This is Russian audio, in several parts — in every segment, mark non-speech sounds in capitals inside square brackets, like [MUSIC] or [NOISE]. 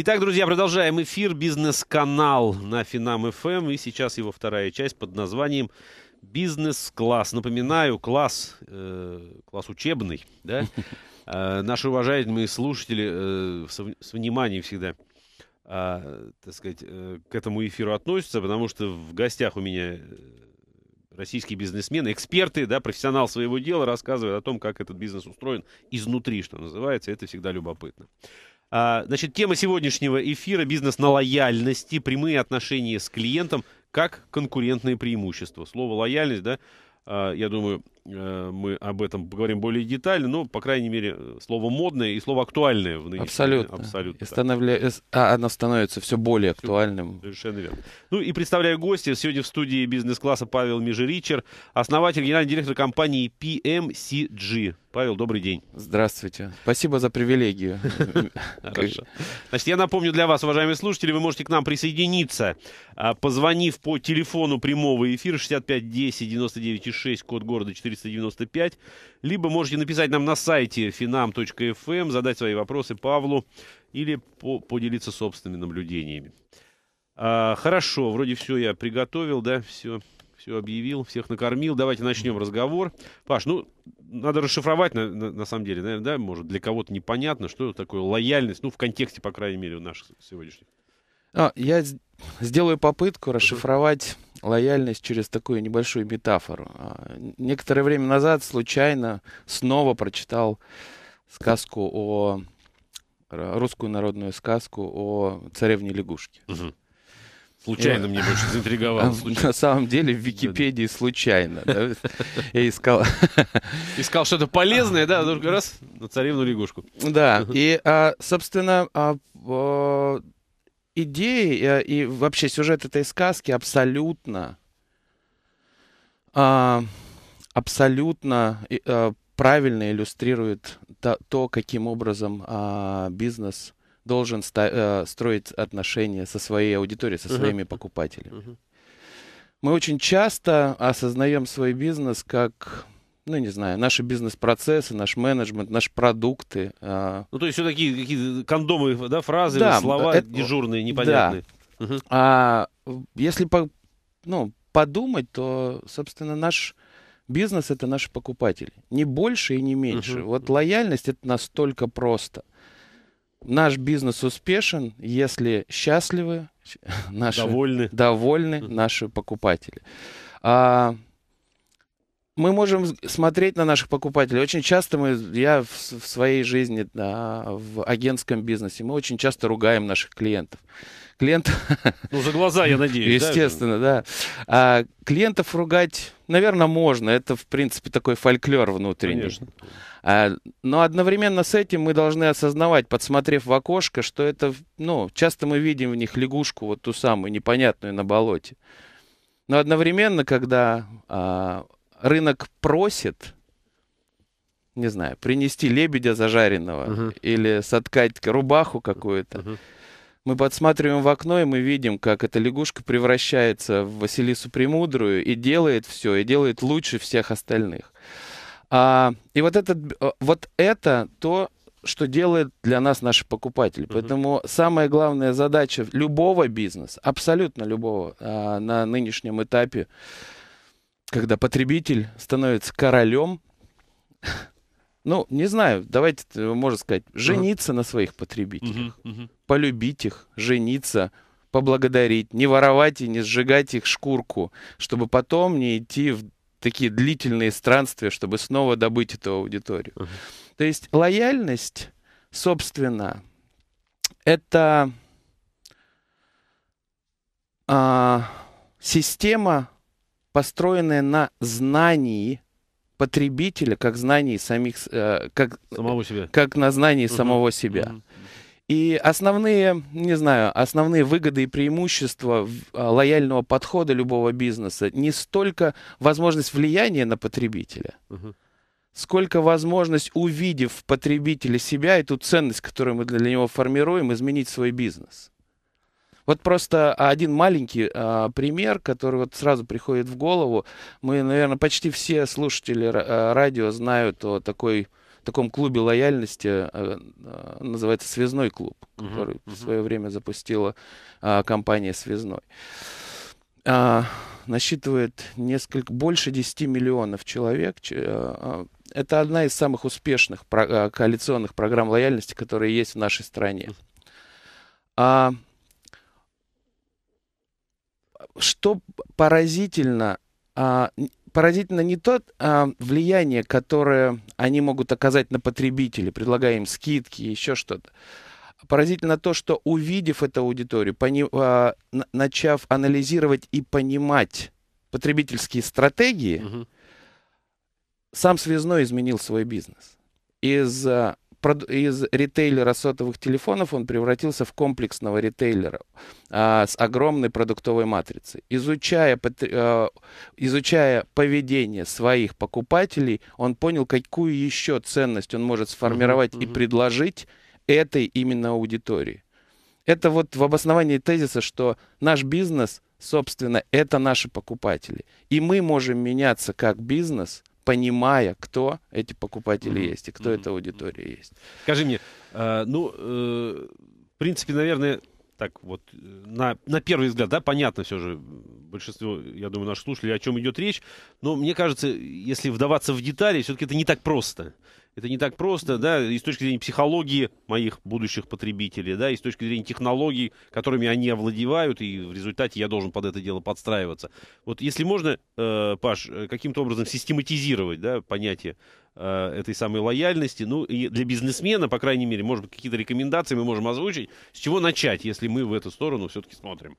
Итак, друзья, продолжаем эфир «Бизнес-канал» на Финам-ФМ. Эм. И сейчас его вторая часть под названием «Бизнес-класс». Напоминаю, класс, э, класс учебный, да? Э, [LAUGHS] наши уважаемые слушатели э, с, с вниманием всегда а, так сказать, э, к этому эфиру относятся, потому что в гостях у меня э, российские бизнесмены, эксперты, да, профессионал своего дела рассказывают о том, как этот бизнес устроен изнутри, что называется. Это всегда любопытно. А, значит, тема сегодняшнего эфира – бизнес на лояльности, прямые отношения с клиентом как конкурентное преимущество. Слово «лояльность», да, а, я думаю, э, мы об этом поговорим более детально, но, по крайней мере, слово модное и слово актуальное в нынешнем. Абсолютно. Абсолютно. И становля... Э, а, оно становится все более все актуальным. Совершенно верно. Ну и представляю гостя. Сегодня в студии бизнес-класса Павел Межеричер, основатель, генеральный директор компании PMCG. Павел, добрый день. Здравствуйте. Спасибо за привилегию. [LAUGHS] Хорошо. Значит, я напомню для вас, уважаемые слушатели, вы можете к нам присоединиться, а, позвонив по телефону прямого эфира 65 10 99 6, код города 495, либо можете написать нам на сайте finam.fm, эм, задать свои вопросы Павлу или по поделиться собственными наблюдениями. А, хорошо, вроде все я приготовил, да, все все объявил, всех накормил. Давайте начнем разговор. Паш, ну, надо расшифровать, на, на, на самом деле, наверное, да, может, для кого-то непонятно, что такое лояльность, ну, в контексте, по крайней мере, наших сегодняшних. А, я сделаю попытку расшифровать лояльность через такую небольшую метафору. А, некоторое время назад случайно снова прочитал сказку о русскую народную сказку о царевне лягушке. Угу. Случайно я... мне больше заинтриговал. [LAUGHS] На самом деле в Википедии случайно. [LAUGHS] Я искал... Искал что-то полезное, да, только раз на царевну лягушку. Да, и, а, собственно, а, идеи э, и вообще сюжет этой сказки абсолютно а, абсолютно э, правильно иллюстрирует то, каким образом бизнес должен ста- э, строить отношения со своей аудиторией, со своими uh-huh. покупателями. Uh-huh. Мы очень часто осознаем свой бизнес как ну, не знаю, наши бизнес-процессы, наш менеджмент, наши продукты. А. Ну, то есть все такие какие кондомы, да, фразы, да, слова это, дежурные, непонятные. Да. Угу. А если по, ну, подумать, то, собственно, наш бизнес — это наши покупатели. Не больше и не меньше. Угу. Вот лояльность — это настолько просто. Наш бизнес успешен, если счастливы, [LAUGHS] наши, довольны. довольны наши покупатели. А, мы можем смотреть на наших покупателей. Очень часто мы, я в, в своей жизни, да, в агентском бизнесе, мы очень часто ругаем наших клиентов клиент... Ну, за глаза, я надеюсь. Естественно, да. А клиентов ругать, наверное, можно. Это, в принципе, такой фольклор внутренний. Конечно. А, но одновременно с этим мы должны осознавать, подсмотрев в окошко, что это, ну, часто мы видим в них лягушку, вот ту самую непонятную на болоте. Но одновременно, когда а, рынок просит, не знаю, принести лебедя зажаренного угу. или соткать рубаху какую-то. Угу. Мы подсматриваем в окно, и мы видим, как эта лягушка превращается в Василису Премудрую и делает все, и делает лучше всех остальных. А, и вот, этот, э, вот это то, что делает для нас наши покупатели. Uh-huh. Поэтому самая главная задача любого бизнеса, абсолютно любого а, на нынешнем этапе, когда потребитель становится королем, ну, не знаю, давайте, э, можно сказать, жениться на своих потребителях, uh-huh, uh-huh. полюбить их, жениться, поблагодарить, не воровать и не сжигать их шкурку, чтобы потом не идти в такие длительные странствия, чтобы снова добыть эту аудиторию. Uh-huh. То есть лояльность, собственно, это а, система, построенная на знании потребителя как знаний самих, э, как, самого себя. как на знании угу. самого себя. Угу. И основные, не знаю, основные выгоды и преимущества э, лояльного подхода любого бизнеса не столько возможность влияния на потребителя, угу. сколько возможность, увидев потребителя себя и ту ценность, которую мы для него формируем, изменить свой бизнес. Вот просто один маленький а, пример, который вот сразу приходит в голову. Мы, наверное, почти все слушатели э, радио знают о такой таком клубе лояльности, э, э, называется «Связной который uh-huh. в свое время запустила а, компания «Связной». А, насчитывает несколько, больше 10 миллионов человек. А, это одна из самых успешных а, коалиционных программ лояльности, которые есть в нашей стране. А что поразительно, а, поразительно не то а, влияние, которое они могут оказать на потребителей, предлагая им скидки, еще что-то. Поразительно то, что увидев эту аудиторию, пони, а, начав анализировать и понимать потребительские стратегии, угу. сам связной изменил свой бизнес. Из а, из ритейлера сотовых телефонов он превратился в комплексного ритейлера а, с огромной продуктовой матрицей. Изучая, а, изучая поведение своих покупателей, он понял, какую еще ценность он может сформировать mm-hmm. и предложить этой именно аудитории. Это вот в обосновании тезиса, что наш бизнес, собственно, это наши покупатели. И мы можем меняться как бизнес понимая, кто эти покупатели mm-hmm. есть и кто mm-hmm. эта аудитория есть. Скажи мне, э, ну, э, в принципе, наверное, так вот, э, на, на первый взгляд, да, понятно все же, большинство, я думаю, наших слушателей, о чем идет речь, но мне кажется, если вдаваться в детали, все-таки это не так просто это не так просто, да, и с точки зрения психологии моих будущих потребителей, да, и с точки зрения технологий, которыми они овладевают, и в результате я должен под это дело подстраиваться. Вот если можно, э, Паш, э, каким-то образом систематизировать, да, понятие э, этой самой лояльности, ну, и для бизнесмена, по крайней мере, может быть, какие-то рекомендации мы можем озвучить, с чего начать, если мы в эту сторону все-таки смотрим.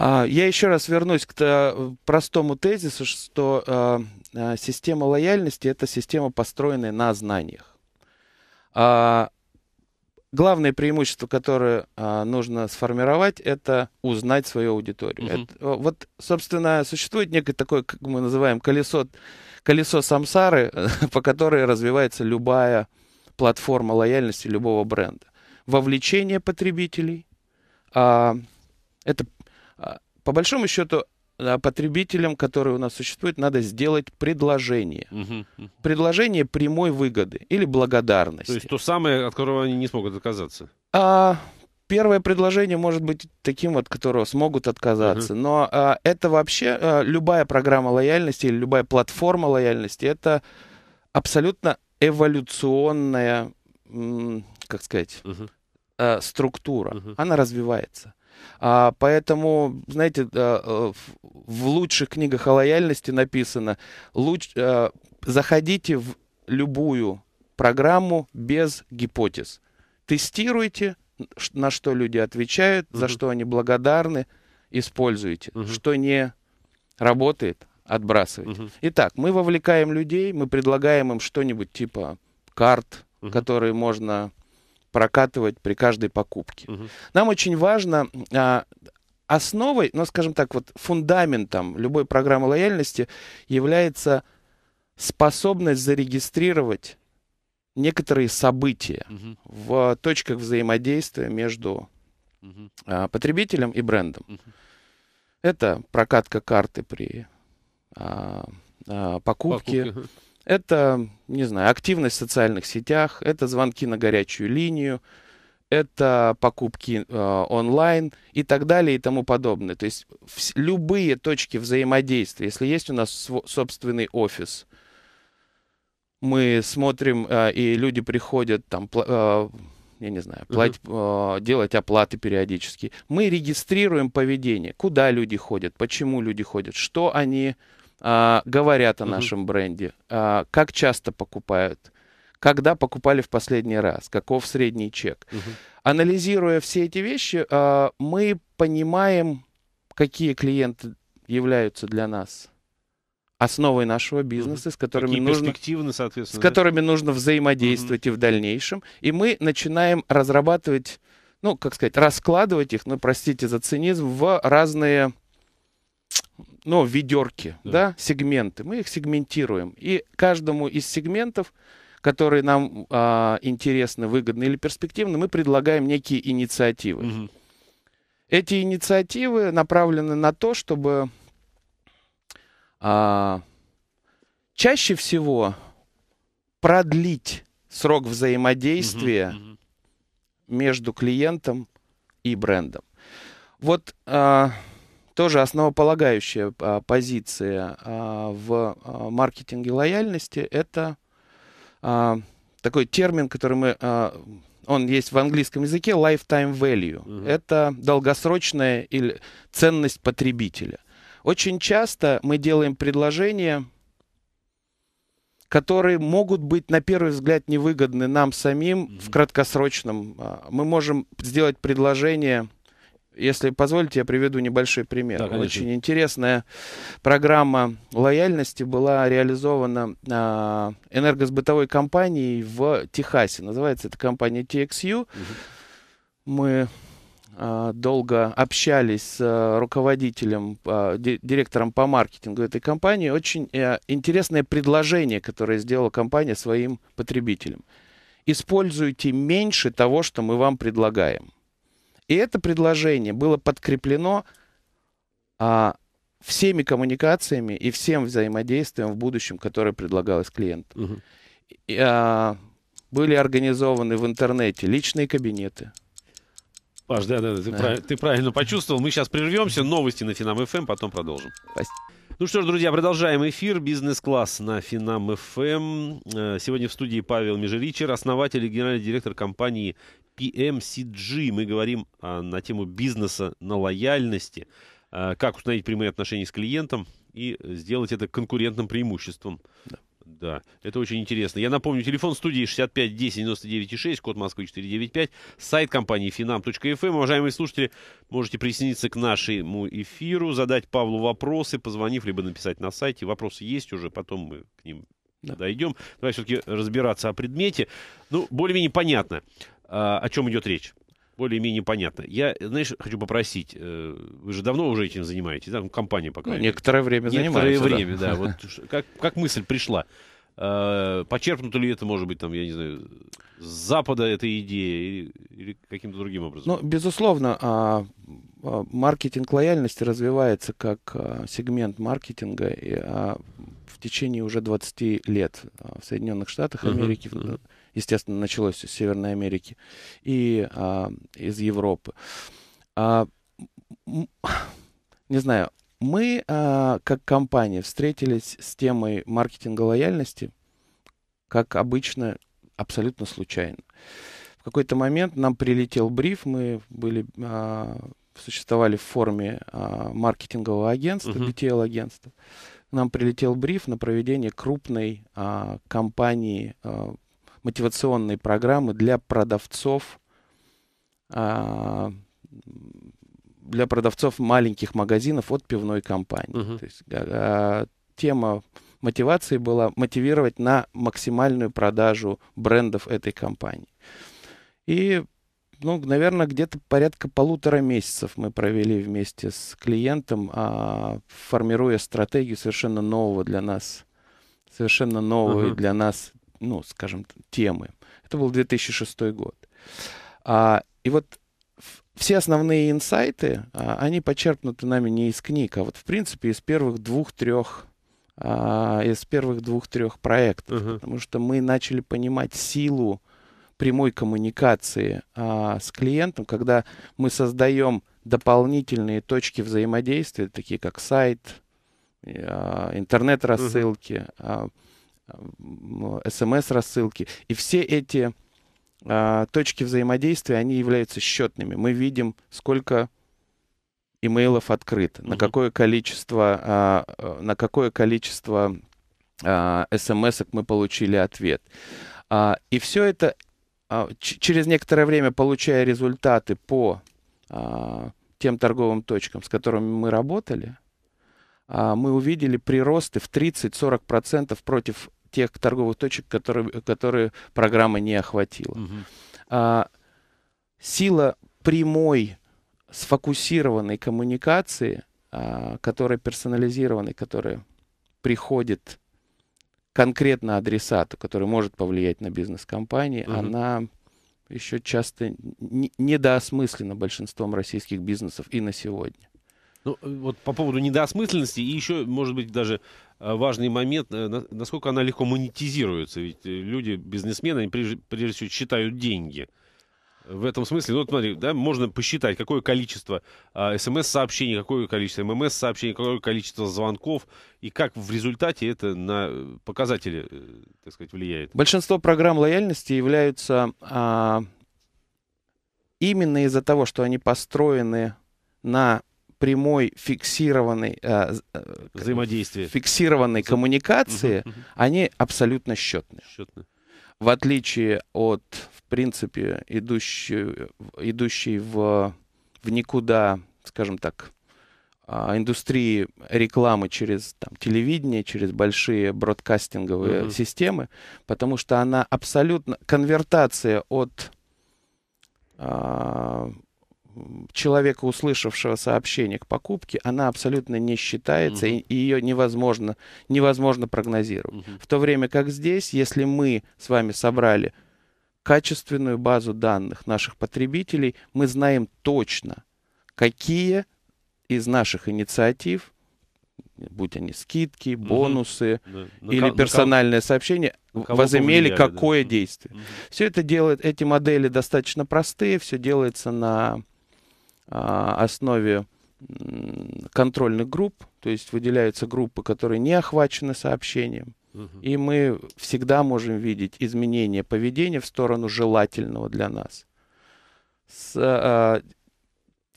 А, я еще раз вернусь к э, простому тезису, что Э, система лояльности – это система, построенная на знаниях. А главное преимущество, которое а, нужно сформировать, это узнать свою аудиторию. Uh-huh. Это, вот, собственно, существует некое такое, как мы называем, колесо, колесо самсары, [LAUGHS] по которой развивается любая платформа лояльности любого бренда. Вовлечение потребителей. А, это, а, по большому счету, Э, потребителям, которые у нас существуют, надо сделать предложение. Угу. Предложение прямой выгоды или благодарности. То есть то самое, от которого они не смогут отказаться. А, первое предложение может быть таким, от которого смогут отказаться. Угу. Но а, это вообще а, любая программа лояльности или любая платформа лояльности, это абсолютно эволюционная, как сказать, угу. структура. Угу. Она развивается. А, поэтому, знаете, э, э, в лучших книгах о лояльности написано, луч, э, заходите в любую программу без гипотез. Тестируйте, на что люди отвечают, mm-hmm. за что они благодарны, используйте. Mm-hmm. Что не работает, отбрасывайте. Mm-hmm. Итак, мы вовлекаем людей, мы предлагаем им что-нибудь типа карт, mm-hmm. которые можно прокатывать при каждой покупке. Угу. Нам очень важно а, основой, ну, скажем так, вот фундаментом любой программы лояльности является способность зарегистрировать некоторые события угу. в точках взаимодействия между угу. а, потребителем и брендом. Угу. Это прокатка карты при а, а, покупке. покупке это, не знаю, активность в социальных сетях, это звонки на горячую линию, это покупки э, онлайн и так далее и тому подобное. То есть в, любые точки взаимодействия, если есть у нас св- собственный офис, мы смотрим, э, и люди приходят там, э, я не знаю, плать, э, делать оплаты периодически. Мы регистрируем поведение, куда люди ходят, почему люди ходят, что они а, говорят о угу. нашем бренде, а, как часто покупают, когда покупали в последний раз, каков средний чек. Угу. Анализируя все эти вещи, а, мы понимаем, какие клиенты являются для нас основой нашего бизнеса, угу. с которыми Какие нужно, соответственно, с да? которыми нужно взаимодействовать угу. и в дальнейшем, и мы начинаем разрабатывать, ну, как сказать, раскладывать их, ну, простите за цинизм, в разные ну, ведерки, да. да, сегменты. Мы их сегментируем. И каждому из сегментов, которые нам а, интересны, выгодны или перспективны, мы предлагаем некие инициативы. Угу. Эти инициативы направлены на то, чтобы а, чаще всего продлить срок взаимодействия угу, между клиентом и брендом. Вот а, тоже основополагающая а, позиция а, в а, маркетинге лояльности — это такой термин, который мы... Он есть в английском языке lifetime value. Угу. Это долгосрочная или ценность потребителя. Очень часто мы делаем предложения, которые могут быть на первый взгляд невыгодны нам самим угу. в краткосрочном. Мы можем сделать предложение если позволите, я приведу небольшой пример. Да, Очень интересная программа лояльности была реализована э, энергосбытовой компанией в Техасе. Называется эта компания TXU. Угу. Мы э, долго общались с э, руководителем, э, директором по маркетингу этой компании. Очень э, интересное предложение, которое сделала компания своим потребителям. Используйте меньше того, что мы вам предлагаем. И это предложение было подкреплено а, всеми коммуникациями и всем взаимодействием в будущем, которое предлагалось клиенту. Угу. И, а, были организованы в интернете личные кабинеты. Паш, да, да, да, ты, да. Прав, ты правильно почувствовал. Мы сейчас прервемся, новости на Финам ФМ, эм, потом продолжим. Спасибо. Ну что ж, друзья, продолжаем эфир. Бизнес-класс на Финам ФМ. Эм. Э, сегодня в студии Павел Межеричер, основатель и генеральный директор компании PMCG. Мы говорим а, на тему бизнеса на лояльности, а, как установить прямые отношения с клиентом и сделать это конкурентным преимуществом. Да. Да, это очень интересно. Я напомню, телефон студии 65 10 99 6, код Москвы 495, сайт компании finam.fm. Эм. Уважаемые слушатели, можете присоединиться к нашему эфиру, задать Павлу вопросы, позвонив, либо написать на сайте. Вопросы есть уже, потом мы к ним да. дойдем. Давай все-таки разбираться о предмете. Ну, более-менее понятно. А, о чем идет речь. Более-менее понятно. Я, знаешь, хочу попросить, э, вы же давно уже этим занимаетесь, да, ну, компания пока. Ну, некоторое время занимаемся. Некоторое время, да. да. Вот [LAUGHS] как, как мысль пришла? А, почерпнуто ли это, может быть, там, я не знаю, с Запада эта идея или, или каким-то другим образом? Ну, безусловно, а, маркетинг лояльности развивается как сегмент маркетинга и в течение уже 20 лет в Соединенных Штатах Америки. Uh-huh, uh-huh естественно, началось с Северной Америки и а, из Европы. А, не знаю, мы а, как компания встретились с темой маркетинга лояльности, как обычно, абсолютно случайно. В какой-то момент нам прилетел бриф, мы были а, существовали в форме а, маркетингового агентства, uh-huh. BTL-агентства. Нам прилетел бриф на проведение крупной а, кампании а, мотивационные программы для продавцов, а, для продавцов маленьких магазинов от пивной компании. Угу. То есть, а, тема мотивации была мотивировать на максимальную продажу брендов этой компании. И, ну, наверное, где-то порядка полутора месяцев мы провели вместе с клиентом, а, формируя стратегию совершенно нового для нас, совершенно новой uh-huh. для нас ну, скажем, темы. Это был 2006 год. А, и вот все основные инсайты, а, они почерпнуты нами не из книг, а вот, в принципе, из первых двух-трех а, из первых двух-трех проектов, uh-huh. потому что мы начали понимать силу прямой коммуникации а, с клиентом, когда мы создаем дополнительные точки взаимодействия, такие как сайт, а, интернет-рассылки, uh-huh. Эм, эм, смс-рассылки. И все эти а, точки взаимодействия, они являются счетными. Мы видим, сколько имейлов открыто, mm на какое количество, а, э, на какое количество а, смс мы получили ответ. А, и все это через некоторое время, получая результаты по тем торговым точкам, с которыми мы работали, мы увидели приросты в 30-40% против тех торговых точек, которые, которые программа не охватила. Угу. А, сила прямой, сфокусированной коммуникации, а, которая персонализированной, которая приходит конкретно адресату, который может повлиять на бизнес компании, угу. она еще часто не, недоосмыслена большинством российских бизнесов и на сегодня. Ну, э, вот по поводу недоосмысленности и еще, может быть, даже Э, важный момент, э, насколько она легко монетизируется. Ведь э, люди, бизнесмены, они прежде, прежде всего считают деньги. В этом смысле, ну, вот смотри, да, можно посчитать, какое количество а, смс-сообщений, какое количество ммс-сообщений, какое количество звонков, и как в результате это на показатели, так сказать, влияет. Большинство программ лояльности являются а, именно из-за того, что они построены на прямой фиксированной э, э взаимодействия, фиксированной Вза... коммуникации, угу, угу. они абсолютно счетные. счетные. В отличие от, в принципе, идущей, идущей в, в никуда, скажем так, а, индустрии рекламы через там, телевидение, через большие бродкастинговые uh системы, потому что она абсолютно конвертация от а, человека, услышавшего сообщение к покупке, она абсолютно не считается, Uh-huh. и ее невозможно, невозможно прогнозировать. Uh-huh. В то время как здесь, если мы с вами собрали качественную базу данных наших потребителей, мы знаем точно, какие из наших инициатив будь они скидки, бонусы угу. Да. или персональное сообщение, возымели какое да. действие. Угу. Все это делает, эти модели достаточно простые, все делается на а, основе контрольных групп, то есть выделяются группы, которые не охвачены сообщением, угу. и мы всегда можем видеть изменение поведения в сторону желательного для нас с а,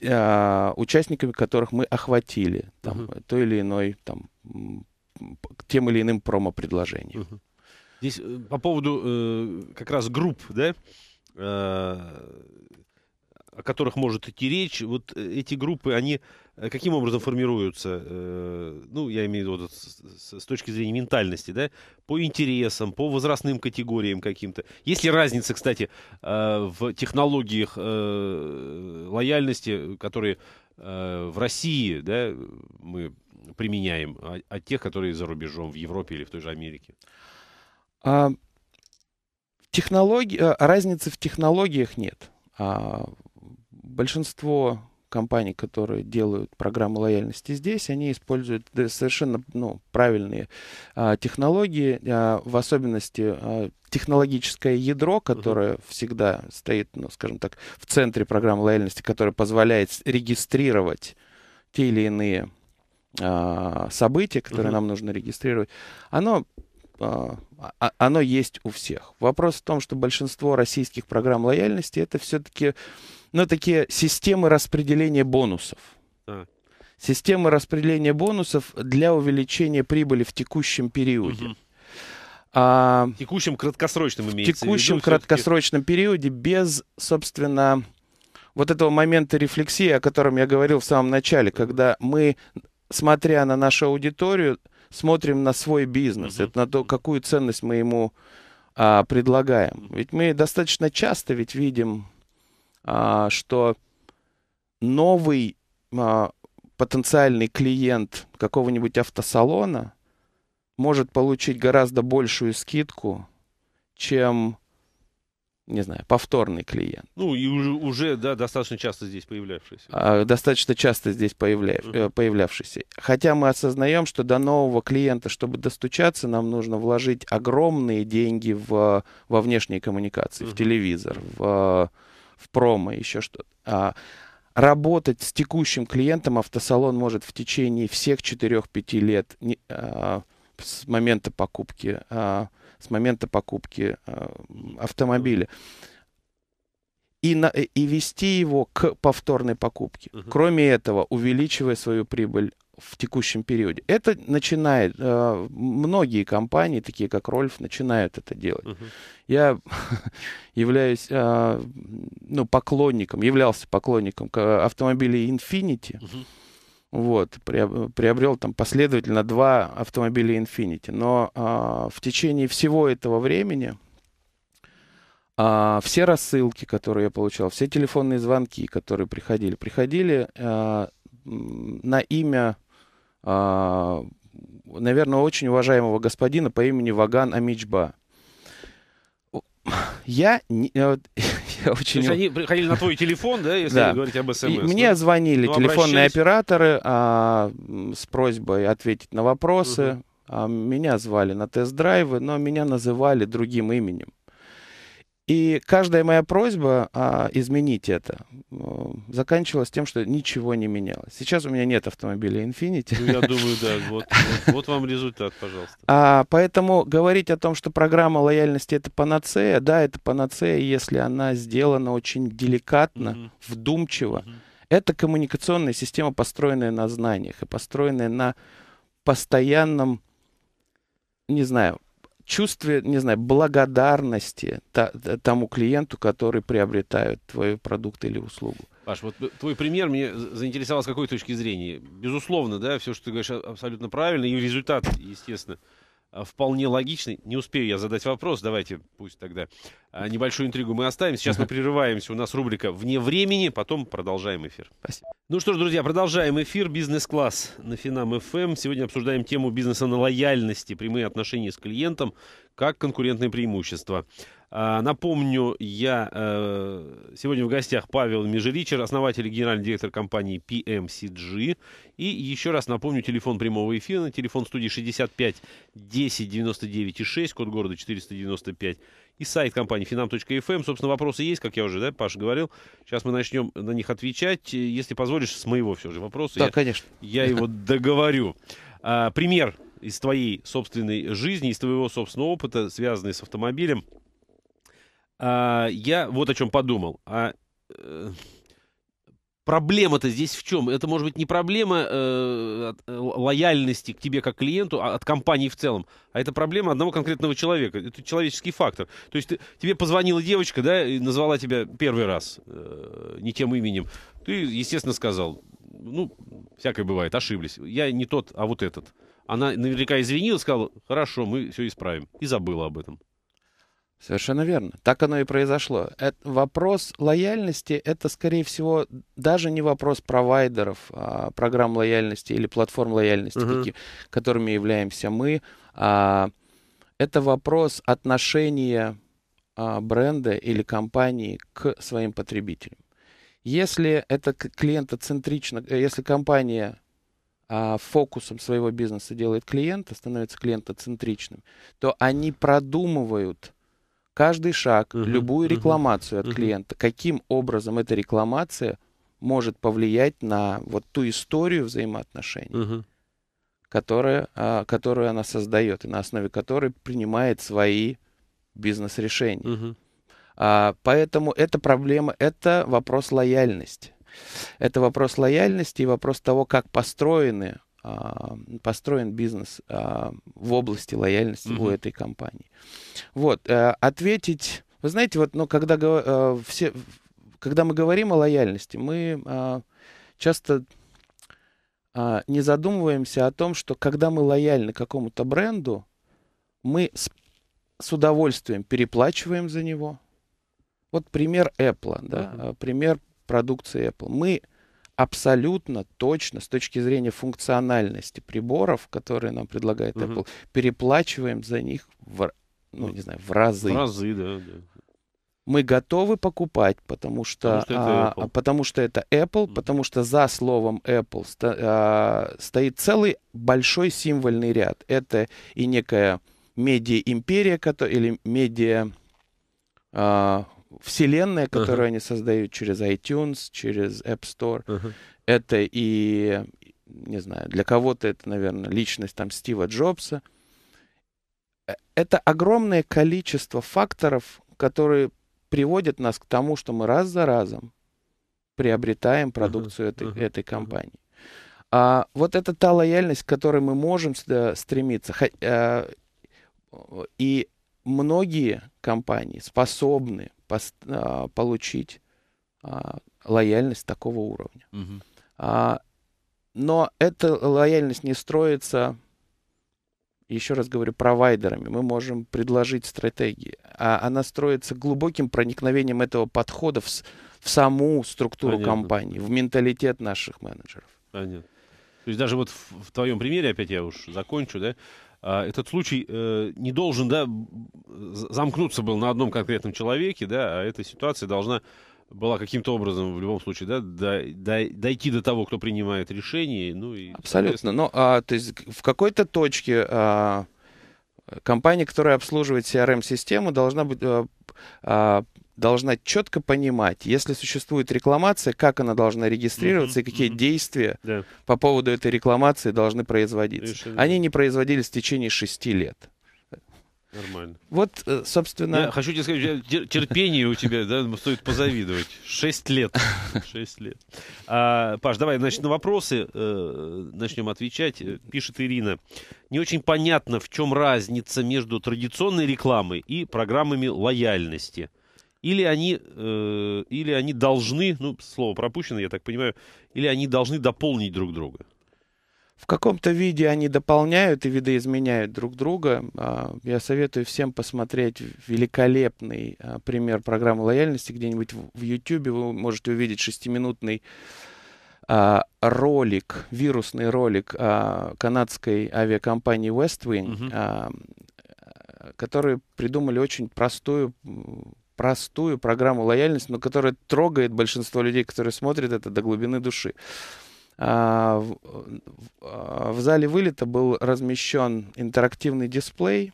а, участниками, которых мы охватили там, угу. то или иной там тем или иным промо-предложением. Угу. Здесь э, по поводу э, как раз групп, да? Э, о которых может идти речь, вот э, эти группы, они э, каким образом формируются? Э, ну, я имею в виду с точки зрения ментальности, да? По интересам, по возрастным категориям каким-то. Есть ли разница, кстати, в технологиях лояльности, которые в России, да, мы применяем, от а, а тех, которые за рубежом, в Европе или в той же Америке? А, технологии, разницы в технологиях нет. А, большинство компаний, которые делают программы лояльности здесь, они используют совершенно ну, правильные а, технологии, а, в особенности а, технологическое ядро, которое uh-huh. всегда стоит, ну, скажем так, в центре программы лояльности, которое позволяет регистрировать те или иные а, события, которые uh-huh. нам нужно регистрировать, оно а, а, оно есть у всех. Вопрос в том, что большинство российских программ лояльности это все-таки ну, такие системы распределения бонусов. Так. Системы распределения бонусов для увеличения прибыли в текущем периоде. Угу. А, в текущем краткосрочном имеется В текущем в краткосрочном периоде без, собственно, вот этого момента рефлексии, о котором я говорил в самом начале, когда мы, смотря на нашу аудиторию, смотрим на свой бизнес, mm это на то, какую ценность мы ему а, предлагаем. Ведь мы достаточно часто ведь видим а, что новый а, потенциальный клиент какого-нибудь автосалона может получить гораздо большую скидку, чем не знаю, повторный клиент. Ну, и уже, уже да, достаточно часто здесь появлявшийся. А, достаточно часто здесь появляв, uh-huh. Э, появлявшийся. Хотя мы осознаем, что до нового клиента, чтобы достучаться, нам нужно вложить огромные деньги в, во внешние коммуникации, uh-huh. в телевизор, в в промо, еще что-то. А, работать с текущим клиентом автосалон может в течение всех 4-5 лет а, с момента покупки, а, с момента покупки автомобиля и, на, и вести его к повторной покупке. Угу. Кроме этого, увеличивая свою прибыль в текущем периоде. Это начинает, э, многие компании, такие как Рольф, начинают это делать. Uh -huh. Я [LAUGHS] являюсь э, ну, поклонником, являлся поклонником э, автомобилей Infinity. Uh -huh. Вот, приобрел там последовательно два автомобиля Infinity. Но э, в течение всего этого времени э, все рассылки, которые я получал, все телефонные звонки, которые приходили, приходили э, на имя а, наверное, очень уважаемого господина по имени Ваган Амичба. Я, не, э, [LAUGHS] я очень... То есть они приходили на твой телефон, да, если да. говорить об СМС? И мне звонили ну, телефонные операторы а, с просьбой ответить на вопросы. Угу. А, меня звали на тест-драйвы, но меня называли другим именем. И каждая моя просьба а, изменить это э, заканчивалась тем, что ничего не менялось. Сейчас у меня нет автомобиля Infinity. Ну, я [LAUGHS] думаю, да. Вот, вот, вот вам результат, пожалуйста. А, поэтому говорить о том, что программа лояльности это панацея, да, это панацея, если она сделана очень деликатно, угу. вдумчиво. Угу. Это коммуникационная система, построенная на знаниях и построенная на постоянном, не знаю, чувстве, не знаю, благодарности э, тому клиенту, который приобретает твой продукт или услугу. Паш, вот твой пример мне заинтересовал с какой точки зрения? Безусловно, да, все, что ты говоришь, а, абсолютно правильно, и результат, естественно, Э, вполне логичный. Не успею я задать вопрос, давайте пусть тогда а, небольшую интригу мы оставим. Сейчас мы [LAUGHS] прерываемся, у нас рубрика «Вне времени», потом продолжаем эфир. Спасибо. Ну что ж, друзья, продолжаем эфир «Бизнес-класс» на Финам ФМ. Эм. Сегодня обсуждаем тему бизнеса на лояльности, прямые отношения с клиентом, как конкурентное преимущество. А, напомню, я э, сегодня в гостях Павел Межеричер, основатель и генеральный директор компании PMCG. И еще раз напомню, телефон прямого эфира, телефон студии 65 10 99 и 6, код города 495 и сайт компании finam.fm. Эм. Собственно, вопросы есть, как я уже, да, Паша говорил. Сейчас мы начнем на них отвечать. Если позволишь, с моего все же вопроса. Да, я, конечно. Я его договорю. А, пример из твоей собственной жизни, из твоего собственного опыта, связанный с автомобилем – а, я вот о чем подумал. А, э, проблема-то здесь в чем? Это может быть не проблема э, э лояльности к тебе как клиенту, а от компании в целом, а это проблема одного конкретного человека. Это человеческий фактор. То есть ты, тебе позвонила девочка, да, и назвала тебя первый раз э, не тем именем. Ты, естественно, сказал, ну, всякое бывает, ошиблись. Я не тот, а вот этот. Она наверняка извинилась, сказала, хорошо, мы все исправим. И забыла об этом. Совершенно верно. Так оно и произошло. Это вопрос лояльности – это, скорее всего, даже не вопрос провайдеров а, программ лояльности или платформ лояльности, угу. какие, которыми являемся мы. А, это вопрос отношения а, бренда или компании к своим потребителям. Если это клиентоцентрично, э, если компания а, фокусом своего бизнеса делает клиента, становится клиентоцентричным, то они продумывают – каждый шаг, uh-huh, любую рекламацию uh-huh, от uh-huh. клиента, каким образом эта рекламация может повлиять на вот ту историю взаимоотношений, uh-huh. которая, а, которую она создает и на основе которой принимает свои бизнес-решения. Uh-huh. А, поэтому эта проблема, это вопрос лояльности. Это вопрос лояльности и вопрос того, как построены а, построен бизнес а, в области лояльности mm-hmm. у этой компании. Вот, э, ответить, вы знаете, вот, но ну, когда э, все, когда мы говорим о лояльности, мы а, часто не задумываемся о том, что когда мы лояльны какому-то бренду, мы с, с удовольствием переплачиваем за него. Вот пример Apple, да, mm-hmm. пример продукции Apple. Мы абсолютно точно с точки зрения функциональности приборов, которые нам предлагает угу. Apple, переплачиваем за них в, ну, не знаю, в разы. В разы, да. да. Мы готовы покупать, потому что, потому что, это, а, Apple. А, потому что это Apple, mm. потому что за словом Apple сто, а, стоит целый большой символьный ряд. Это и некая медиа-империя, или медиа... А, вселенная, которую uh-huh. они создают через iTunes, через App Store. Uh-huh. Это и, не знаю, для кого-то это, наверное, личность там Стива Джобса. Э, это огромное количество факторов, которые приводят нас к тому, что мы раз за разом приобретаем продукцию uh-huh. этой, uh-huh. этой компании. А вот это та лояльность, к которой мы можем стремиться. Э, и многие компании способны а, получить а, лояльность такого уровня. Угу. Но эта лояльность не строится, еще раз говорю, провайдерами. Мы можем предложить стратегии. А она строится глубоким проникновением этого подхода в, в саму структуру Понятно. компании, в менталитет наших менеджеров. Понятно. То есть даже вот в, в твоем примере, опять я уж закончу, да, а, этот случай э, не должен, да, замкнуться был на одном конкретном человеке, да, а эта ситуация должна была каким-то образом, в любом случае, да, дойти до того, кто принимает решение. Ну, и, Абсолютно. Ну, а, то есть в какой-то точке а, компания, которая обслуживает CRM-систему, должна быть э, а, а, должна четко понимать, если существует рекламация, как она должна регистрироваться mm-hmm, и какие mm-hmm. действия yeah. по поводу этой рекламации должны производиться. Решили. Они не производились в течение шести лет. Нормально. Вот, э, собственно... Я хочу тебе сказать, терпение у тебя да, стоит позавидовать. Шесть лет. [LAUGHS] Шесть лет. А, Паш, давай, значит, на вопросы э, начнем отвечать. Э, пишет Ирина. Не очень понятно, в чем разница между традиционной рекламой и программами лояльности или они, э, или они должны, ну, слово пропущено, я так понимаю, или они должны дополнить друг друга? В каком-то виде они дополняют и видоизменяют друг друга. А, я советую всем посмотреть великолепный а, пример программы лояльности где-нибудь в YouTube. Вы можете увидеть шестиминутный а, ролик, вирусный ролик канадской авиакомпании Westwing, угу. которые придумали очень простую простую программу лояльности, но которая трогает большинство людей, которые смотрят это до глубины души. А, а, в зале вылета был размещен интерактивный дисплей.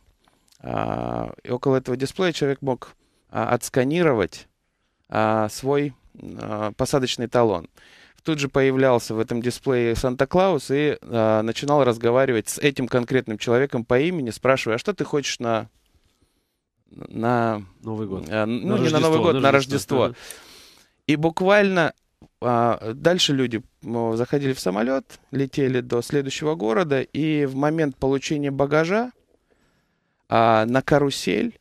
А, и около этого дисплея человек мог отсканировать свой посадочный талон. Тут же появлялся в этом дисплее Санта-Клаус и начинал разговаривать с этим конкретным человеком по имени, спрашивая, а что ты хочешь на на Новый год. Э, ну, на не на Новый год, на, на Рождество. И буквально а, дальше люди заходили в самолет, летели до следующего города, и в момент получения багажа а, на карусель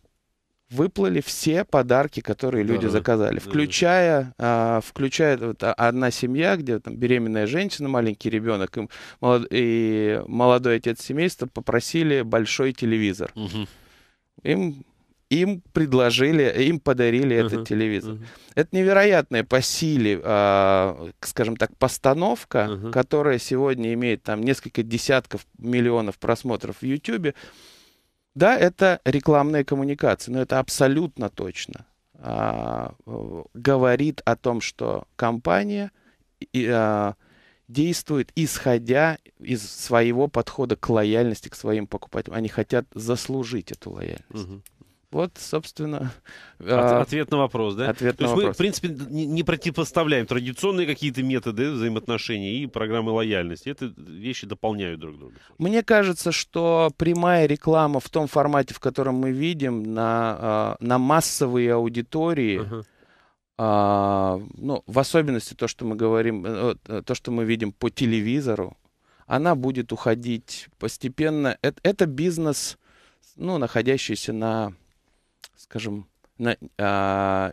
выплыли все подарки, которые люди да, заказали, включая, да. а, включая вот, одна семья, где там беременная женщина, маленький ребенок и, молод, и молодой отец семейства попросили большой телевизор. Угу. Им им предложили, им подарили uh-huh, этот телевизор. Uh-huh. Это невероятная по силе, э, скажем так, постановка, uh-huh. которая сегодня имеет там несколько десятков миллионов просмотров в YouTube. Да, это рекламные коммуникации, но это абсолютно точно э, говорит о том, что компания э, действует исходя из своего подхода к лояльности к своим покупателям. Они хотят заслужить эту лояльность. Uh-huh. Вот, собственно... [LAUGHS] От, а, ответ на вопрос, да? Ответ То на есть вопрос. мы, в принципе, не, не противопоставляем традиционные какие-то методы э, взаимоотношений и программы лояльности. Это вещи дополняют друг друга. Мне кажется, что прямая реклама в том формате, в котором мы видим, на, а, на массовые аудитории... Uh-huh. А, ну, в особенности то, что мы говорим, э, э, то, что мы видим по телевизору, она будет уходить постепенно. Это, это бизнес, ну, находящийся на скажем, на, а,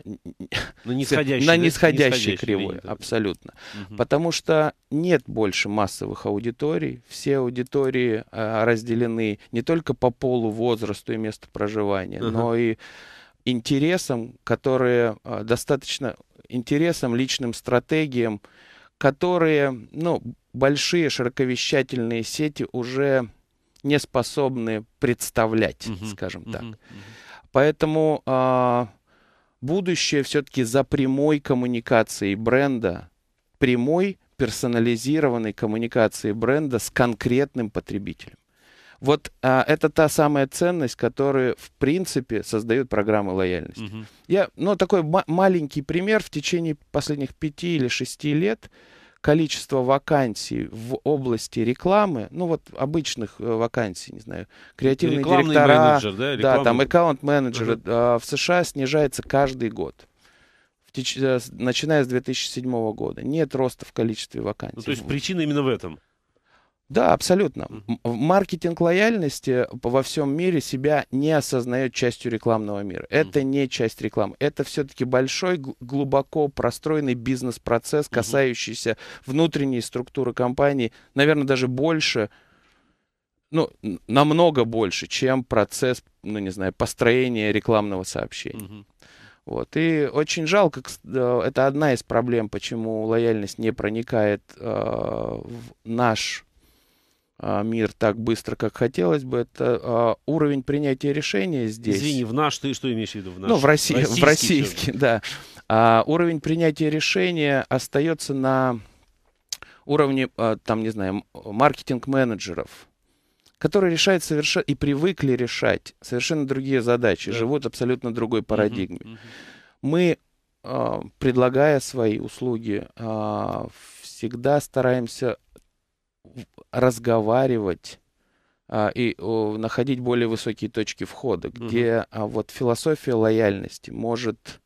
на [LAUGHS] нисходящей, на нисходящей, нисходящей кривой, абсолютно. Угу. Потому что нет больше массовых аудиторий, все аудитории а, разделены не только по полу, возрасту и месту проживания, угу. но и интересам, которые а, достаточно интересам, личным стратегиям, которые, ну, большие широковещательные сети уже не способны представлять, угу. скажем так. Угу. Поэтому а, будущее все-таки за прямой коммуникацией бренда, прямой персонализированной коммуникацией бренда с конкретным потребителем. Вот а, это та самая ценность, которую, в принципе, создают программы лояльности. Угу. Я, ну, такой маленький пример в течение последних пяти или шести лет количество вакансий в области рекламы, ну вот обычных э, вакансий, не знаю, креативные Рекламный директора, менеджер, да, да, там аккаунт-менеджер угу. А, в США снижается каждый год э, начиная с 2007 года. Нет роста в количестве вакансий. Ну, то есть причина именно в этом? Да, абсолютно. Маркетинг лояльности во всем мире себя не осознает частью рекламного мира. Это не часть рекламы. Это все-таки большой, глубоко простроенный бизнес-процесс, касающийся внутренней структуры компании, наверное, даже больше, ну, намного больше, чем процесс, ну, не знаю, построения рекламного сообщения. Вот. И очень жалко, э, это одна из проблем, почему лояльность не проникает э, в наш а, мир так быстро, как хотелось бы. Это а, уровень принятия решения здесь. Извини, в наш ты что имеешь в виду? В наш? Ну, в, Росси... российский, в российский, да. А, уровень принятия решения остается на уровне, а, там, не знаю, маркетинг-менеджеров, которые решают совершенно и привыкли решать совершенно другие задачи, да. живут абсолютно другой парадигме. Угу, угу. Мы, а, предлагая свои услуги, а, всегда стараемся разговаривать а, и о, находить более высокие точки входа, где угу. а, вот философия лояльности может,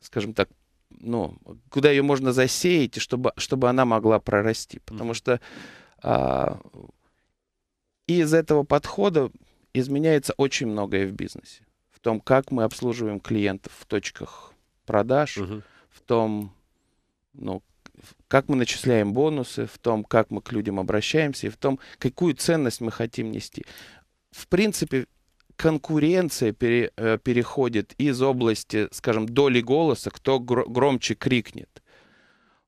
скажем так, ну, куда ее можно засеять, чтобы, чтобы она могла прорасти. Потому что а, из этого подхода изменяется очень многое в бизнесе. В том, как мы обслуживаем клиентов в точках продаж, угу. в том, ну, как мы начисляем бонусы, в том, как мы к людям обращаемся и в том, какую ценность мы хотим нести. В принципе, конкуренция пере, э, переходит из области, скажем, доли голоса, кто громче крикнет,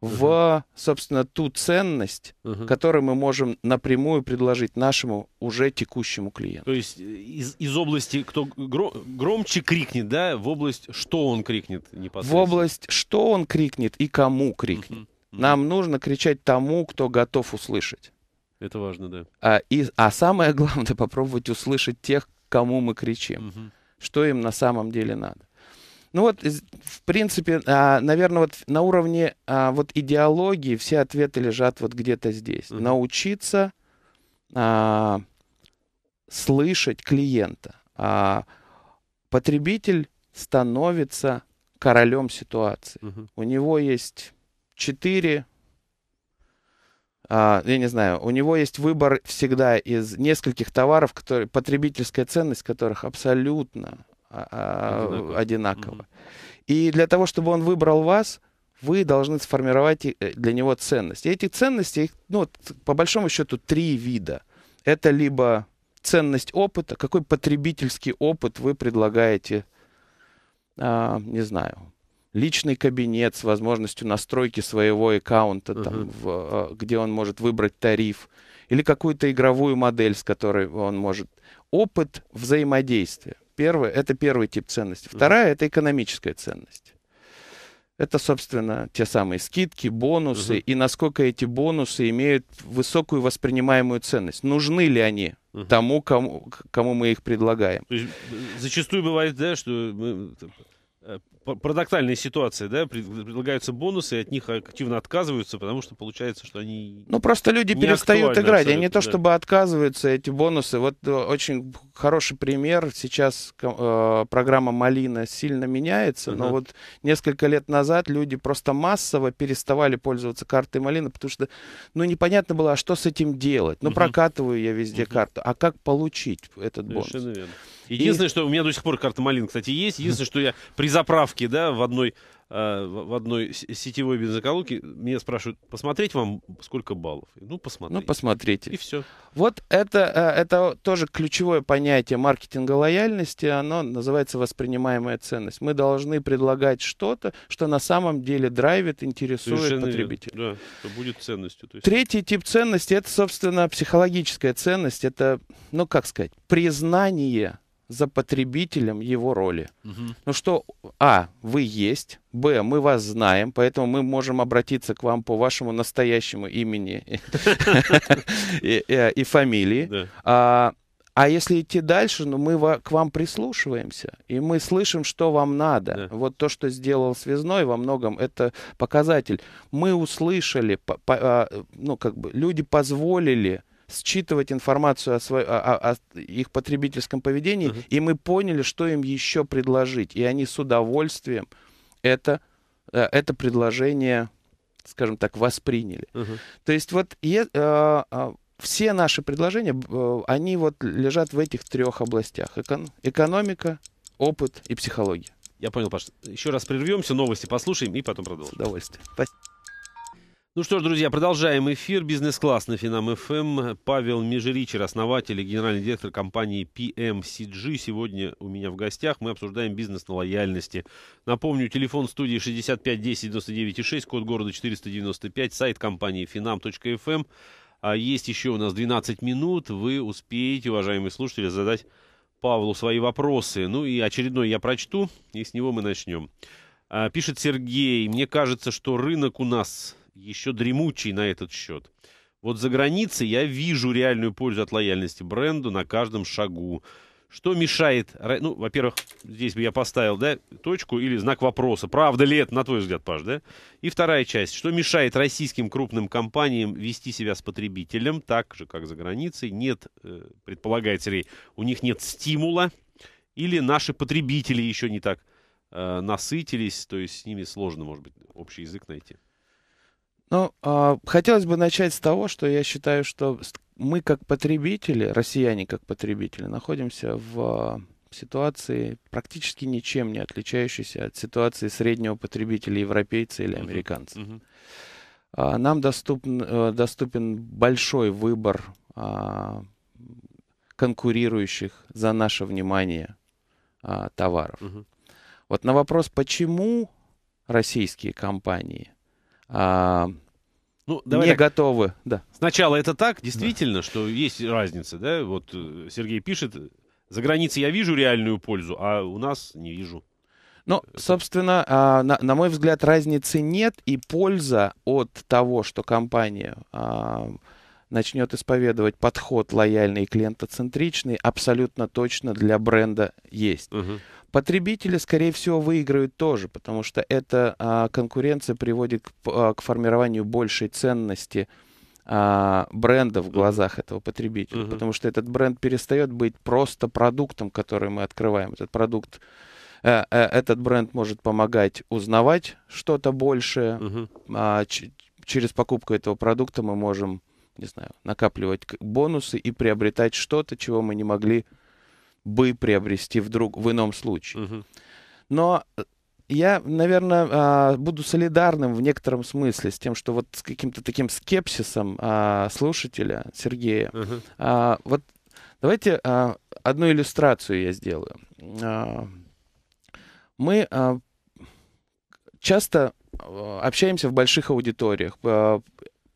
в, собственно, ту ценность, uh которую мы можем напрямую предложить нашему уже текущему клиенту. То есть э, из, из области, кто громче крикнет, да, в область, что он крикнет непосредственно? В область, что он крикнет и кому крикнет. uh нам нужно кричать тому, кто готов услышать. Это важно, да. А, и, а самое [LAUGHS] главное, попробовать услышать тех, кому мы кричим, угу. что им на самом деле надо. Ну вот, в принципе, а, наверное, вот на уровне а, вот идеологии все ответы лежат вот где-то здесь. Угу. Научиться а, слышать клиента. А, потребитель становится королем ситуации. Угу. У него есть 4. А, я не знаю, у него есть выбор всегда из нескольких товаров, которые, потребительская ценность которых абсолютно одинакова. одинакова. Mm-hmm. И для того, чтобы он выбрал вас, вы должны сформировать э, для него ценность. И эти ценности, их, ну, по большому счету, три вида. Это либо ценность опыта, какой потребительский опыт вы предлагаете, а, не знаю, личный кабинет с возможностью настройки своего аккаунта, uh-huh. там, в, а, где он может выбрать тариф, или какую-то игровую модель, с которой он может. Опыт взаимодействия. Первое, это первый тип ценности. Вторая uh-huh. это экономическая ценность. Это, собственно, те самые скидки, бонусы, uh-huh. и насколько эти бонусы имеют высокую воспринимаемую ценность. Нужны ли они угу. тому, кому, кому мы их предлагаем. То есть, э, зачастую бывает, да, что мы Э, парадоксальная ситуация, да, предлагаются бонусы, и от них активно отказываются, потому что получается, что они... Ну, просто люди перестают играть, они а не то, да. чтобы отказываются эти бонусы. Вот э, очень хороший пример. Сейчас э, программа «Малина» сильно меняется, uh-huh. но вот несколько лет назад люди просто массово переставали пользоваться картой «Малина», потому что, ну, непонятно было, а что с этим делать? Ну, uh-huh. прокатываю я везде uh-huh. карту, а как получить этот бонус? Совершенно верно. Единственное, и... что у меня до сих пор карта Малина, кстати, есть. Единственное, что я при заправке, да, в одной Э, в одной сетевой бензоколонке меня спрашивают, посмотреть вам сколько баллов? Ну, посмотрите. Ну, посмотрите. И все. Вот это, э, это тоже ключевое понятие маркетинга лояльности, оно называется воспринимаемая ценность. Мы должны предлагать что-то, что на самом деле драйвит, интересует Совершенно потребителя. Верно. Да, что будет ценностью. То есть... Третий тип ценности, это, собственно, психологическая ценность. Это, ну, как сказать, признание за потребителем его роли. Угу. Ну что, а, вы есть, б, мы вас знаем, поэтому мы можем обратиться к вам по вашему настоящему имени [LAUGHS] и фамилии. А, а если идти дальше, ну мы к вам прислушиваемся, и мы слышим, что вам надо. Вот то, что сделал Связной во многом, это показатель. Мы услышали, а, ну как бы люди позволили считывать информацию о, свой, о, о, о их потребительском поведении, uh-huh. и мы поняли, что им еще предложить. И они с удовольствием это, э, это предложение, скажем так, восприняли. Uh-huh. То есть вот е, э, э все наши предложения, э, они вот лежат в этих трех областях. Эко- экономика, опыт и психология. Я понял, Паш. Еще раз прервемся, новости послушаем и потом продолжим. С удовольствием. Спасибо. Ну что ж, друзья, продолжаем эфир. Бизнес-класс на Финам ФМ. Эм. Павел Межеричер, основатель и генеральный директор компании PMCG. Сегодня у меня в гостях. Мы обсуждаем бизнес на лояльности. Напомню, телефон студии 65 10 99 6, код города 495, сайт компании finam.fm. Эм. А есть еще у нас 12 минут. Вы успеете, уважаемые слушатели, задать Павлу свои вопросы. Ну и очередной я прочту, и с него мы начнем. А, пишет Сергей, мне кажется, что рынок у нас еще дремучий на этот счет. Вот за границей я вижу реальную пользу от лояльности бренду на каждом шагу. Что мешает... Ну, во-первых, здесь бы я поставил, да, точку или знак вопроса. Правда ли это, на твой взгляд, Паш, да? И вторая часть. Что мешает российским крупным компаниям вести себя с потребителем так же, как за границей? Нет, э, предполагает Сергей, у них нет стимула. Или наши потребители еще не так э, насытились, то есть с ними сложно, может быть, общий язык найти. Ну, а, хотелось бы начать с того, что я считаю, что мы как потребители, россияне как потребители, находимся в а, ситуации, практически ничем не отличающейся от ситуации среднего потребителя европейца или американца. А, нам доступен, э, доступен большой выбор конкурирующих за наше внимание товаров. Вот на вопрос, почему российские компании а, ну, давай не так. готовы. Да. Сначала это так, действительно, да. что есть разница, да? Вот э, Сергей пишет, за границей я вижу реальную пользу, а у нас не вижу. Ну, собственно, а, на, мой взгляд, разницы нет, и польза от того, что компания а, начнет исповедовать подход лояльный и клиентоцентричный, абсолютно точно для бренда есть. Угу. Потребители, скорее всего, выиграют тоже, потому что эта а, конкуренция приводит к, а, к формированию большей ценности а, бренда в глазах этого потребителя, uh-huh. потому что этот бренд перестает быть просто продуктом, который мы открываем. Этот продукт, э, э, этот бренд может помогать узнавать что-то большее. Uh-huh. А, ч- через покупку этого продукта мы можем, не знаю, накапливать бонусы и приобретать что-то, чего мы не могли бы приобрести вдруг в ином случае. Но э, я, наверное, а, буду солидарным в некотором смысле с тем, что вот с каким-то таким скепсисом а, слушателя Сергея. Угу. Вот давайте одну иллюстрацию я сделаю. Мы часто общаемся в больших аудиториях,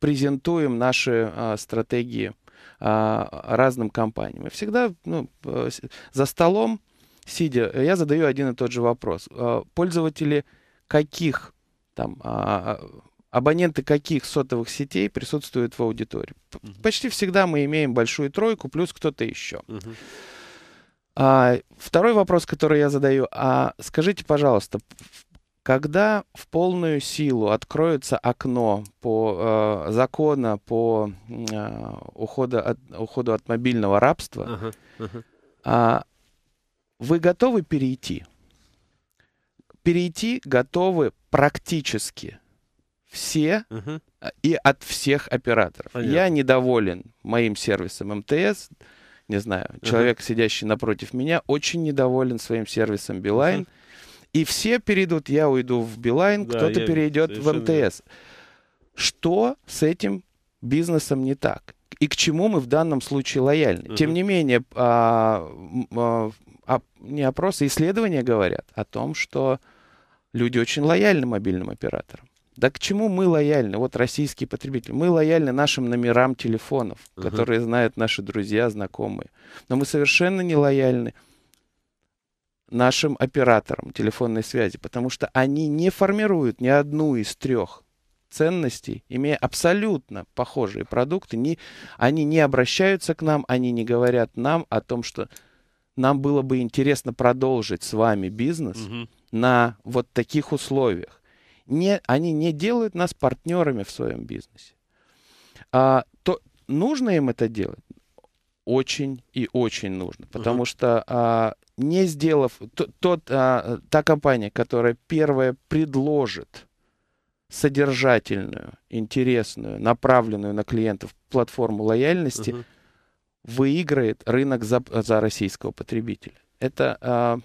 презентуем наши стратегии а, разным компаниям. И всегда ну, э, за столом, сидя, я задаю один и тот же вопрос. А, пользователи каких там а, абоненты каких сотовых сетей присутствуют в аудитории. uh Почти всегда мы имеем большую тройку, плюс кто-то еще. uh А, второй вопрос, который я задаю. А скажите, пожалуйста, когда в полную силу откроется окно по э, закона по э, уходу, от, уходу от мобильного рабства, ага, ага. А, вы готовы перейти? Перейти готовы практически все ага. Э, и от всех операторов. Понятно. Я недоволен моим сервисом МТС. Не знаю, ага. человек, сидящий напротив меня, очень недоволен своим сервисом Билайн. Ага и все перейдут, я уйду в Билайн, да, кто-то перейдет в МТС. Что с этим бизнесом не так? И к чему мы в данном случае лояльны? Угу. Тем не менее, а, а, а, не опросы, исследования говорят о том, что люди очень лояльны мобильным операторам. Да к чему мы лояльны? Вот российские потребители. Мы лояльны нашим номерам телефонов, uh которые знают наши друзья, знакомые. Но мы совершенно не лояльны нашим операторам телефонной связи, потому что они не формируют ни одну из трех ценностей, имея абсолютно похожие продукты, не, они не обращаются к нам, они не говорят нам о том, что нам было бы интересно продолжить с вами бизнес угу. на вот таких условиях. Не, они не делают нас партнерами в своем бизнесе. А, то нужно им это делать? Очень и очень нужно, потому угу. что а, не сделав, тот, а, та компания, которая первая предложит содержательную, интересную, направленную на клиентов платформу лояльности, Uh -huh. выиграет рынок за, за российского потребителя. Это а,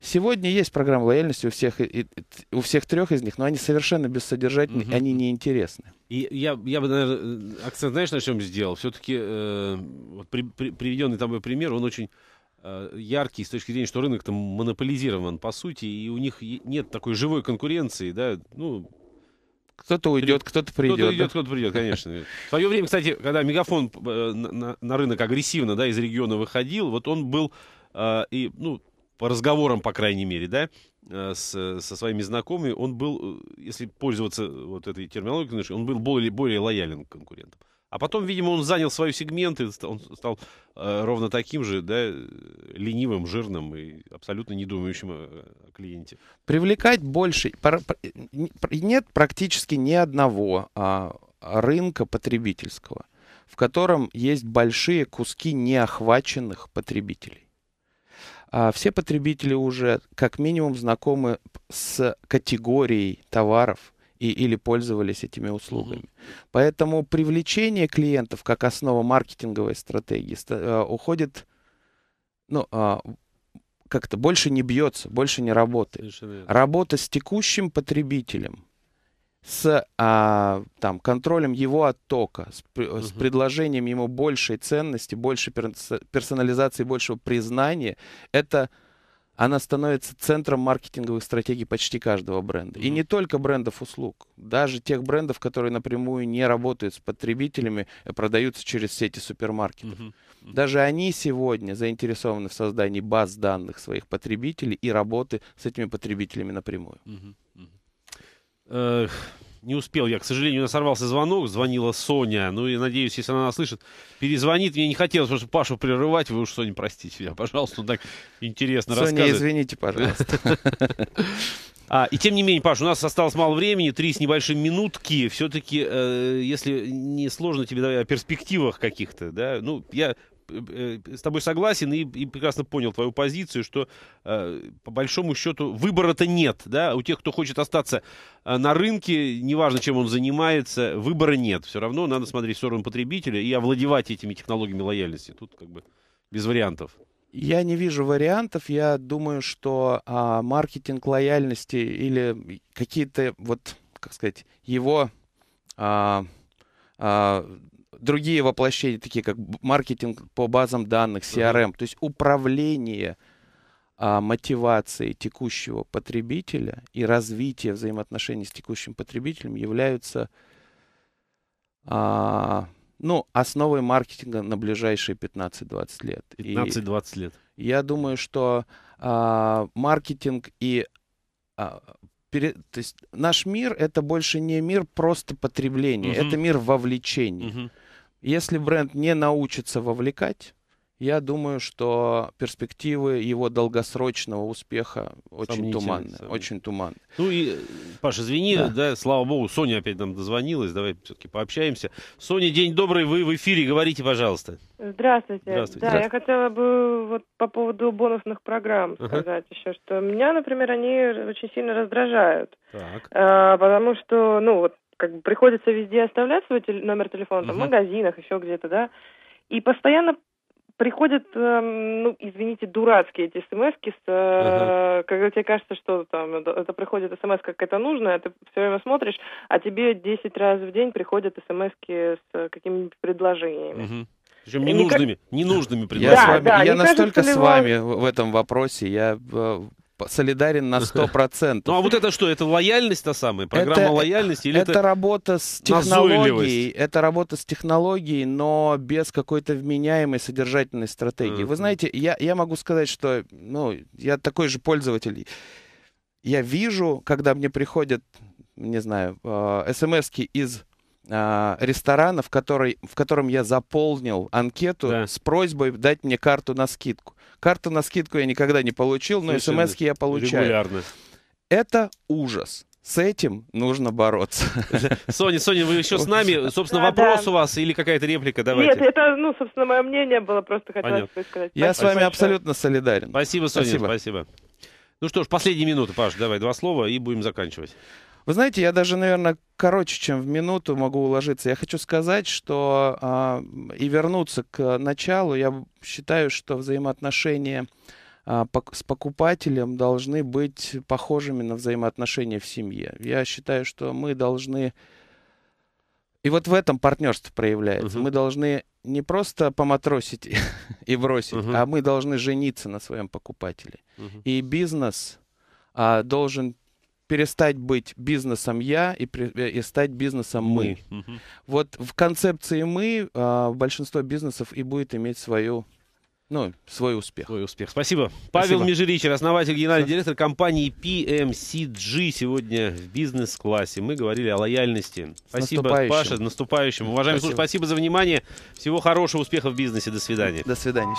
сегодня есть программа лояльности у всех, и, и, у всех трех из них, но они совершенно бессодержательны, угу. Uh -huh. они неинтересны. И я, я бы, наверное, э, акцент, знаешь, на чем сделал? Все-таки э, вот при, при, приведенный тобой пример, он очень Э, яркий с точки зрения, что рынок там монополизирован, по сути, и у них нет такой живой конкуренции, да, ну... Кто-то уйдет, кто-то придет. Кто-то уйдет, да? кто-то придет, конечно. В свое время, кстати, когда мегафон э, на, рынок агрессивно, да, из региона выходил, вот он был, э, и, ну, по разговорам, по крайней мере, да, с, со своими знакомыми, он был, если пользоваться вот этой терминологией, он был более, более лоялен к конкурентам. А потом, видимо, он занял свой сегмент, и он стал э, ровно таким же, да, ленивым, жирным и абсолютно не думающим о, э, о клиенте. Привлекать больше... Нет практически ни одного а, рынка потребительского, в котором есть большие куски неохваченных потребителей. А все потребители уже как минимум знакомы с категорией товаров – и, или пользовались этими услугами. mm Поэтому привлечение клиентов как основа маркетинговой стратегии ста- э, уходит, ну, а, как-то больше не бьется, больше не работает. Работа с текущим потребителем, с а, там, контролем его оттока, с, угу. с предложением ему большей ценности, большей персонализации, большего признания, это она становится центром маркетинговых стратегий почти каждого бренда. Mm-hmm. И не только брендов услуг, даже тех брендов, которые напрямую не работают с потребителями, а продаются через сети супермаркетов. Mm-hmm. Mm-hmm. Даже они сегодня заинтересованы в создании баз данных своих потребителей и работы с этими потребителями напрямую. Mm-hmm. Mm-hmm не успел я, к сожалению, сорвался звонок, звонила Соня. Ну и надеюсь, если она нас слышит, перезвонит. Мне не хотелось чтобы Пашу прерывать. Вы уж, Соня, простите меня, пожалуйста, так интересно Соня, рассказывает. извините, пожалуйста. [LAUGHS] А, и тем не менее, Паш, у нас осталось мало времени, три с небольшим минутки. Все-таки, э, если не сложно тебе, о перспективах каких-то, да? Ну, я Э, с тобой согласен и, и прекрасно понял твою позицию, что э, по большому счету выбора-то нет, да, у тех, кто хочет остаться э, на рынке, неважно, чем он занимается, выбора нет, все равно надо смотреть в сторону потребителя и овладевать этими технологиями лояльности, тут как бы без вариантов. Я не вижу вариантов. Я думаю, что а, маркетинг лояльности или какие-то вот, как сказать, его а, а, другие воплощения, такие как маркетинг по базам данных, CRM, то есть управление а, мотивацией текущего потребителя и развитие взаимоотношений с текущим потребителем являются а, ну, основой маркетинга на ближайшие 15-20 лет. 15-20 лет. Я думаю, что а, маркетинг и а, пере, то есть наш мир это больше не мир просто потребления, угу. это мир вовлечений. Угу. Если бренд не научится вовлекать, я думаю, что перспективы его долгосрочного успеха очень туманны. Очень туманны. Ну и, Паша, извини, да. да, слава богу, Соня опять нам дозвонилась, давай все-таки пообщаемся. Соня, день добрый, вы в эфире, говорите, пожалуйста. Здравствуйте. Здравствуйте. Да, Здравствуйте. я хотела бы вот по поводу бонусных программ uh-huh. сказать еще, что меня, например, они очень сильно раздражают. Так. Э, потому что, ну, вот как бы приходится везде оставлять свой тел- номер телефона, там, uh в магазинах, еще где-то, да. И постоянно приходят, э, ну, извините, дурацкие эти смс э, uh когда тебе кажется, что там это приходит смс как это нужно, а ты все время смотришь, а тебе 10 раз в день приходят смс с э, какими-нибудь предложениями. Uh-huh. Причем ненужными, ненужными предложениями. Я, да, с вами, да, я настолько кажется, с вами вам... в этом вопросе, я э, солидарен на 100%. [LAUGHS] Ну а вот это что? Это лояльность та самая? Программа это, э, лояльности? Или это, это работа с технологией. Это работа с технологией, но без какой-то вменяемой содержательной стратегии. Вы знаете, я, я могу сказать, что ну, я такой же пользователь. Я вижу, когда мне приходят, не знаю, э, смс из а, ресторана, в, который, в котором я заполнил анкету да. с просьбой дать мне карту на скидку. Карту на скидку я никогда не получил, но смс я получаю. Регулярно. Это ужас. С этим нужно бороться. [LAUGHS] Соня, Соня, вы еще с нами. Собственно, да, вопрос да. у вас или какая-то реплика? Давайте. Нет, это, ну, собственно, мое мнение было. Просто хотела сказать. Я спасибо. с вами абсолютно солидарен. Спасибо, Соня, спасибо. спасибо. Ну что ж, последние минуты, Паш, давай два слова и будем заканчивать. Вы знаете, я даже, наверное, короче, чем в минуту могу уложиться. Я хочу сказать, что э, и вернуться к началу, я считаю, что взаимоотношения э, с покупателем должны быть похожими на взаимоотношения в семье. Я считаю, что мы должны... И вот в этом партнерство проявляется. Uh-huh. Мы должны не просто поматросить [LAUGHS] и бросить, uh-huh. а мы должны жениться на своем покупателе. Uh-huh. И бизнес а, должен перестать быть бизнесом я и, э, и стать бизнесом мы. мы. Угу. Вот в концепции мы э, большинство бизнесов и будет иметь свою ну, свой успех. Свой успех. Спасибо. Павел Спасибо. Межерич, основатель, генеральный директор компании PMCG сегодня в бизнес-классе. Мы говорили о лояльности. Спасибо, Паша, наступающим. Уважаемые слушатели, спасибо за внимание. Всего хорошего, успеха в бизнесе. До свидания. До свидания.